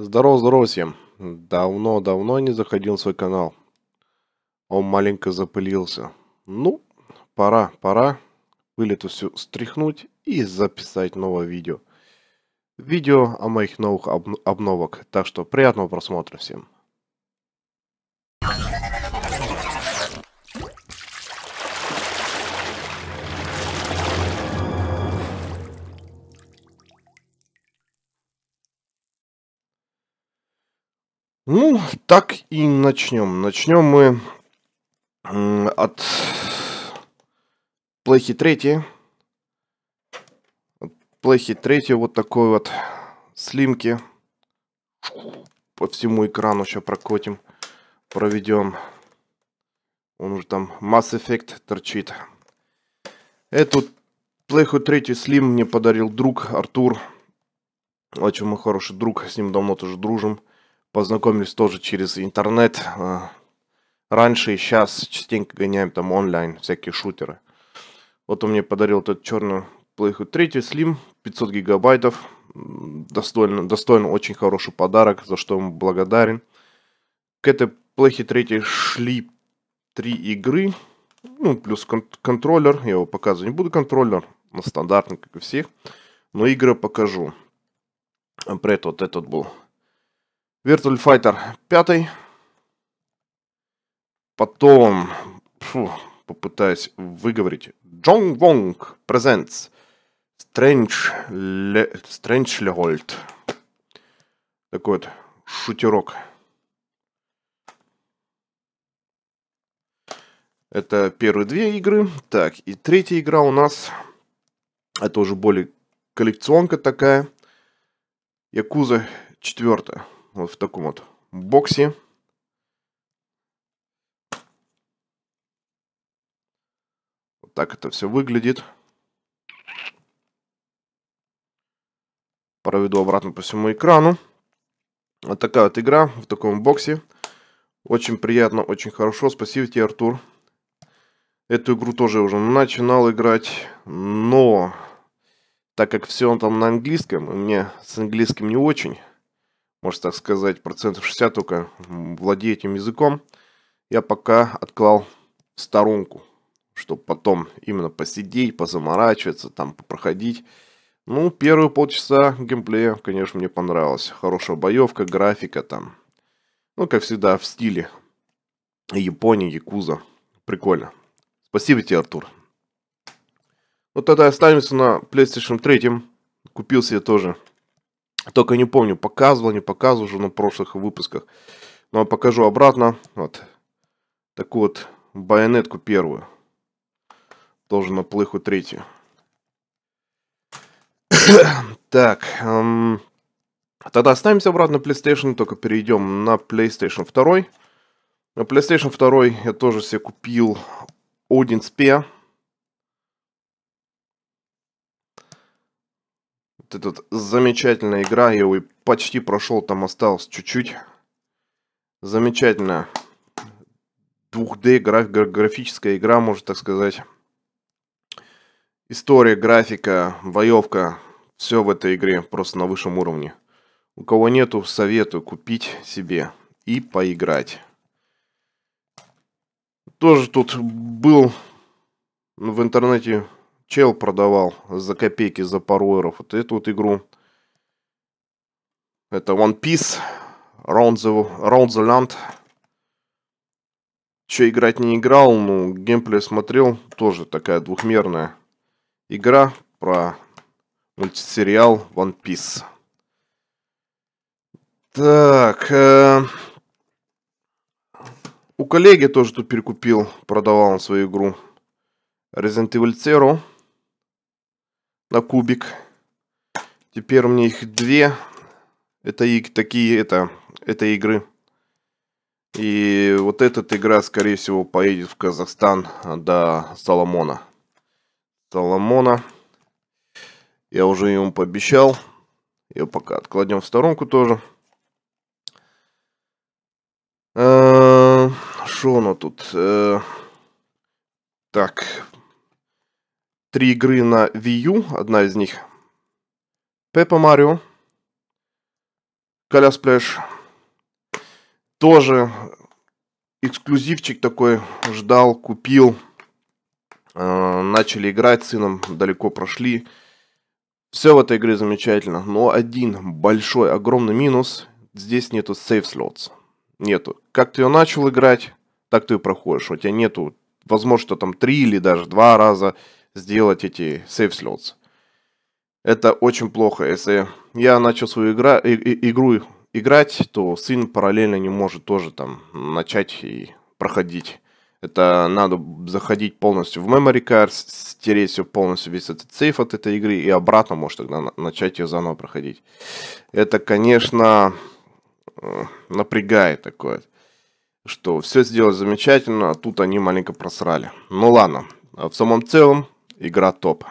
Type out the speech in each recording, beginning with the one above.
Здорово, здорово всем. Давно-давно не заходил в свой канал. Он маленько запылился. Ну, пора, пора пыль эту всю стряхнуть и записать новое видео. Видео о моих новых обновок. Так что приятного просмотра всем. Ну, так и начнем. Начнем мы от плейхи 3. Плейхи 3 вот такой вот слимки. По всему экрану сейчас прокотим, проведем. Он уже там Mass Effect торчит. Эту плейху 3 слим мне подарил друг Артур. Очень мой хороший друг, с ним давно тоже дружим познакомились тоже через интернет. Э, раньше и сейчас частенько гоняем там онлайн всякие шутеры. Вот он мне подарил этот черную PlayStation 3 Slim, 500 гигабайтов. Достойно, достойно очень хороший подарок, за что ему благодарен. К этой PlayStation 3 шли три игры. Ну, плюс кон- контроллер. Я его показывать не буду, контроллер. На ну, стандартный, как и всех. Но игры покажу. Э, Пред вот этот был Virtual Fighter 5. Потом, фу, попытаюсь выговорить. Джон Вонг Presents Strange, Le... Strange Lehold. Такой вот шутерок. Это первые две игры. Так, и третья игра у нас. Это уже более коллекционка такая. Якуза четвертая вот в таком вот боксе. Вот так это все выглядит. Проведу обратно по всему экрану. Вот такая вот игра в таком боксе. Очень приятно, очень хорошо. Спасибо тебе, Артур. Эту игру тоже уже начинал играть, но так как все он там на английском, и мне с английским не очень, можно так сказать, процентов 60 только владею этим языком, я пока отклал сторонку, чтобы потом именно посидеть, позаморачиваться, там проходить. Ну, первые полчаса геймплея, конечно, мне понравилось. Хорошая боевка, графика там. Ну, как всегда, в стиле Японии, Якуза. Прикольно. Спасибо тебе, Артур. Ну, тогда останемся на PlayStation 3. Купил себе тоже только не помню, показывал, не показывал уже на прошлых выпусках. Но ну, а покажу обратно. Вот. Такую вот байонетку первую. Тоже на плыху третью. так. Эм... Тогда оставимся обратно на PlayStation, только перейдем на PlayStation 2. На PlayStation 2 я тоже себе купил Odin Spear. вот этот замечательная игра. Я его почти прошел, там осталось чуть-чуть. Замечательная 2D граф графическая игра, можно так сказать. История, графика, воевка, Все в этой игре просто на высшем уровне. У кого нету, советую купить себе и поиграть. Тоже тут был в интернете чел продавал за копейки, за пару эров. Вот эту вот игру. Это One Piece, Round the, Round the Land. Че играть не играл, ну, геймплей смотрел. Тоже такая двухмерная игра про мультсериал One Piece. Так, э, у коллеги тоже тут перекупил, продавал он свою игру Resident Evil Zero на кубик. Теперь у меня их две. Это и такие, это, это игры. И вот эта игра, скорее всего, поедет в Казахстан до Соломона. Соломона. Я уже ему пообещал. Ее пока откладем в сторонку тоже. Что э, оно тут? Э, так, три игры на Wii U, одна из них. Пеппа Марио. Коля Сплэш. Тоже эксклюзивчик такой ждал, купил. Э, начали играть с сыном, далеко прошли. Все в этой игре замечательно, но один большой, огромный минус. Здесь нету сейф слотс. Нету. Как ты ее начал играть, так ты и проходишь. У тебя нету, возможно, там три или даже два раза сделать эти save slots. Это очень плохо. Если я начал свою игра, и, и, игру играть, то сын параллельно не может тоже там начать и проходить. Это надо заходить полностью в memory card, стереть все полностью, весь этот сейф от этой игры, и обратно может тогда начать ее заново проходить. Это, конечно, э, напрягает такое, что все сделали замечательно, а тут они маленько просрали. Ну ладно, а в самом целом, игра топ.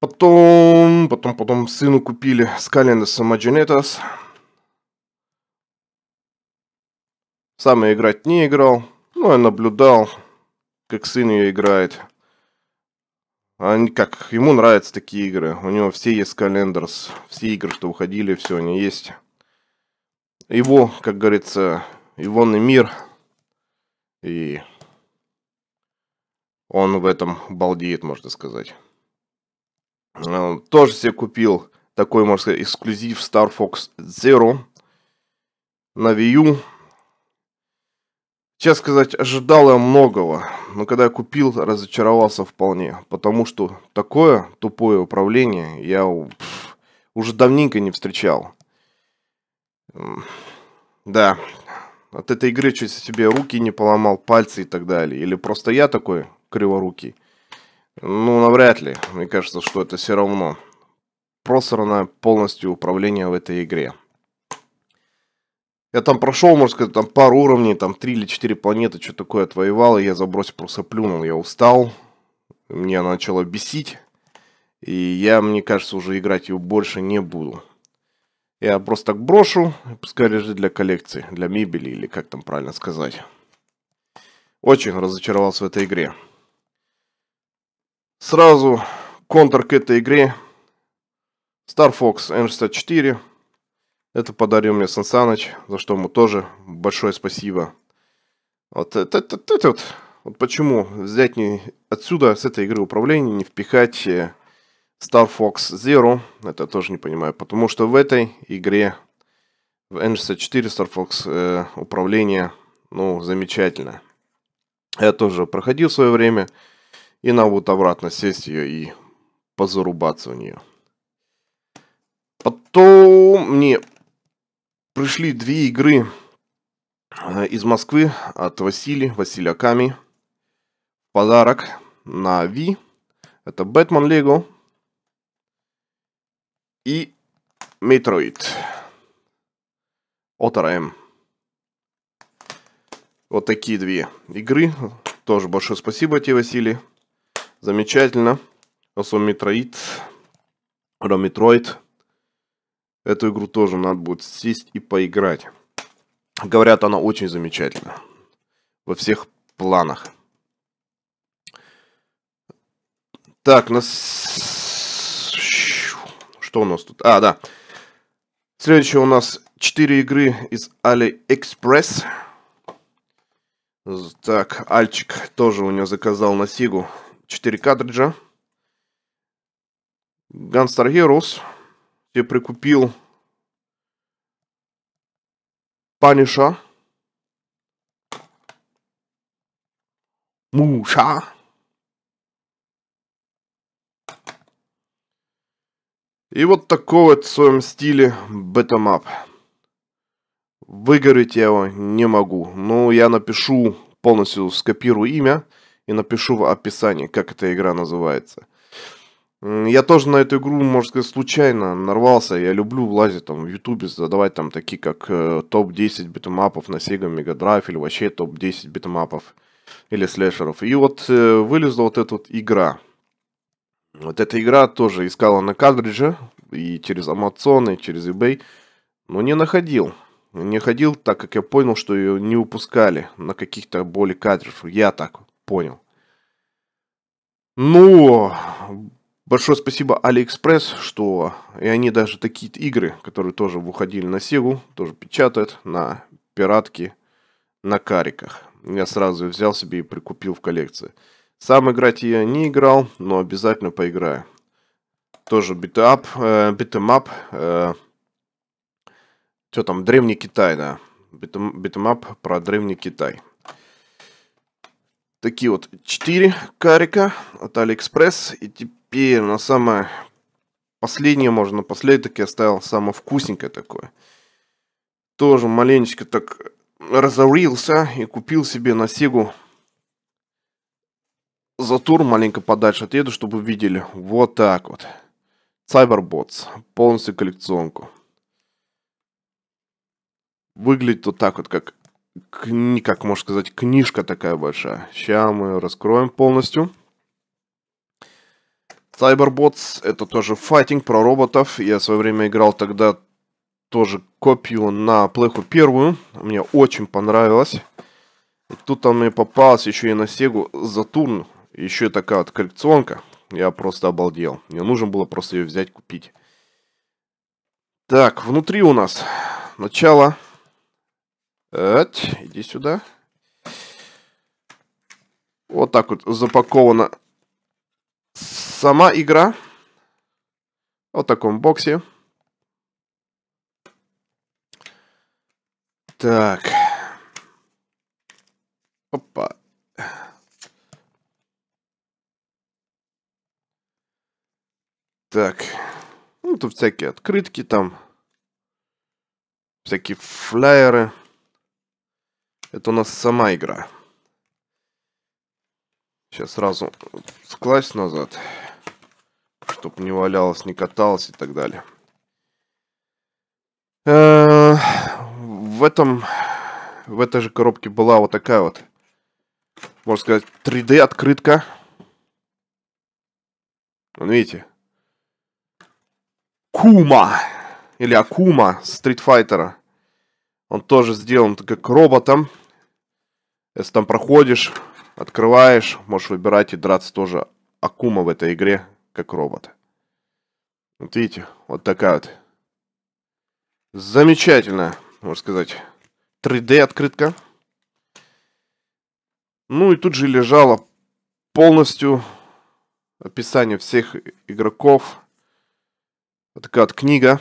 Потом, потом, потом сыну купили Skylanders Imaginators. Сам я играть не играл, но я наблюдал, как сын ее играет. Они, как, ему нравятся такие игры. У него все есть Skylanders, все игры, что уходили, все они есть. Его, как говорится, Ивонный мир. И он в этом балдеет, можно сказать. Э, тоже себе купил такой, можно сказать, эксклюзив Star Fox Zero на Wii U. Честно сказать, ожидал я многого, но когда я купил, разочаровался вполне, потому что такое тупое управление я уже давненько не встречал. Да, от этой игры чуть себе руки не поломал, пальцы и так далее. Или просто я такой Криворукий. Ну, навряд ли. Мне кажется, что это все равно. Просрано полностью управление в этой игре. Я там прошел, можно сказать, там пару уровней, там три или четыре планеты, что такое отвоевал, и я забросил, просто плюнул, я устал. Мне начало бесить. И я, мне кажется, уже играть ее больше не буду. Я просто так брошу, пускай лежит для коллекции, для мебели, или как там правильно сказать. Очень разочаровался в этой игре. Сразу контр к этой игре. Star Fox N64. Это подарил мне Сан Сансаныч, за что ему тоже большое спасибо. Вот это, это, это, это вот, вот почему взять не отсюда, с этой игры управления, не впихать э, Star Fox Zero. Это тоже не понимаю, потому что в этой игре в N64 Star Fox э, управление, ну, замечательно. Я тоже проходил в свое время и надо будет обратно сесть ее и позарубаться у нее. Потом мне пришли две игры э, из Москвы от Василия, Василия Ками. Подарок на Ви. Это Бэтмен Лего и Метроид от RM. Вот такие две игры. Тоже большое спасибо тебе, Василий. Замечательно. Also Metroid. Oder Metroid. Эту игру тоже надо будет сесть и поиграть. Говорят, она очень замечательна. Во всех планах. Так, нас... Что у нас тут? А, да. Следующее у нас 4 игры из AliExpress. Так, Альчик тоже у него заказал на Сигу. 4 картриджа. Gunstar Heroes. Я прикупил Паниша. Муша. И вот такого вот в своем стиле бетамап. Выгореть я его не могу. Но ну, я напишу, полностью скопирую имя и напишу в описании, как эта игра называется. Я тоже на эту игру, можно сказать, случайно нарвался. Я люблю влазить там в Ютубе, задавать там такие, как э, топ-10 битэмапов на Sega Mega Drive или вообще топ-10 битэмапов или слэшеров. И вот э, вылезла вот эта вот игра. Вот эта игра тоже искала на картридже и через Amazon, и через eBay, но не находил. Не ходил, так как я понял, что ее не упускали на каких-то более кадров. Я так понял. Ну, большое спасибо Алиэкспресс, что и они даже такие игры, которые тоже выходили на Сигу, тоже печатают на пиратке, на кариках. Я сразу взял себе и прикупил в коллекции. Сам играть я не играл, но обязательно поиграю. Тоже битап, э, битэмап, э, что там, Древний Китай, да. Битэмап про Древний Китай такие вот 4 карика от Алиэкспресс. И теперь на самое последнее, можно последнее я оставил самое вкусненькое такое. Тоже маленечко так разорился и купил себе на Сегу затур маленько подальше отъеду, чтобы видели. Вот так вот. Cyberbots. Полностью коллекционку. Выглядит вот так вот, как как можно сказать, книжка такая большая. Сейчас мы раскроем полностью. Cyberbots — это тоже файтинг про роботов. Я в свое время играл тогда тоже копию на плеху первую. Мне очень понравилось. И тут там мне попалась еще и на Сегу Затурн. Еще и такая вот коллекционка. Я просто обалдел. Мне нужно было просто ее взять, купить. Так, внутри у нас начало Эть, иди сюда. Вот так вот запакована сама игра. Вот в таком боксе. Так. Опа. Так. Ну, тут всякие открытки там. Всякие флайеры. Это у нас сама игра. Сейчас сразу скласть назад, чтобы не валялось, не каталось и так далее. Э -э в этом, в этой же коробке была вот такая вот, можно сказать, 3D открытка. Вон, видите? Кума! Или Акума Стритфайтера. Он тоже сделан как роботом. Если там проходишь, открываешь, можешь выбирать и драться тоже Акума в этой игре, как робот. Вот видите, вот такая вот. Замечательная, можно сказать, 3D открытка. Ну и тут же лежало полностью описание всех игроков. Вот такая вот книга.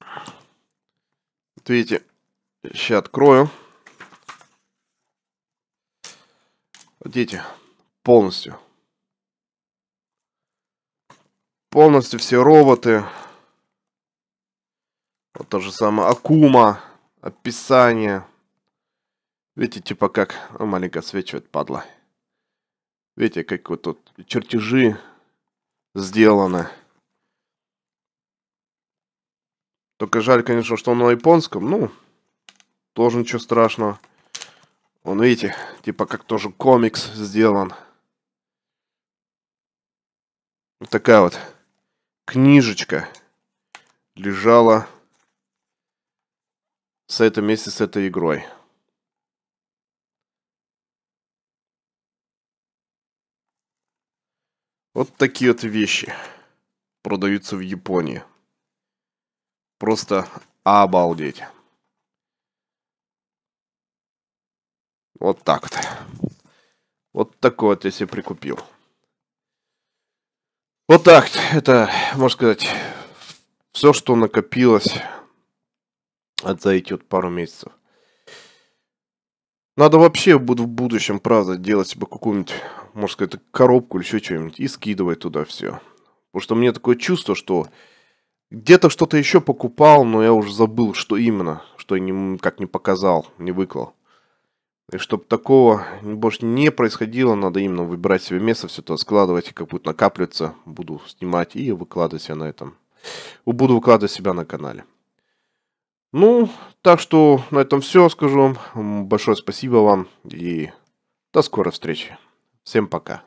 Вот видите, Сейчас открою. Дети, полностью. Полностью все роботы. Вот то же самое Акума, описание. Видите, типа как... О, ну, маленько свечивает, падла. Видите, как вот тут чертежи сделаны. Только жаль, конечно, что он на японском. Ну, тоже ничего страшного. Он, видите, типа как тоже комикс сделан. Вот такая вот книжечка лежала с этой, вместе с этой игрой. Вот такие вот вещи продаются в Японии. Просто обалдеть. Вот так вот. Вот такой вот я себе прикупил. Вот так, это, можно сказать, все, что накопилось от за эти вот пару месяцев. Надо вообще буду в будущем, правда, делать себе какую-нибудь, можно сказать, коробку или еще что-нибудь и скидывать туда все. Потому что мне такое чувство, что где-то что-то еще покупал, но я уже забыл, что именно, что я не как не показал, не выклал. И чтобы такого больше не происходило, надо именно выбирать себе место, все это складывать, как будет накапливаться. Буду снимать и выкладывать себя на этом. Буду выкладывать себя на канале. Ну, так что на этом все скажу Большое спасибо вам и до скорой встречи. Всем пока.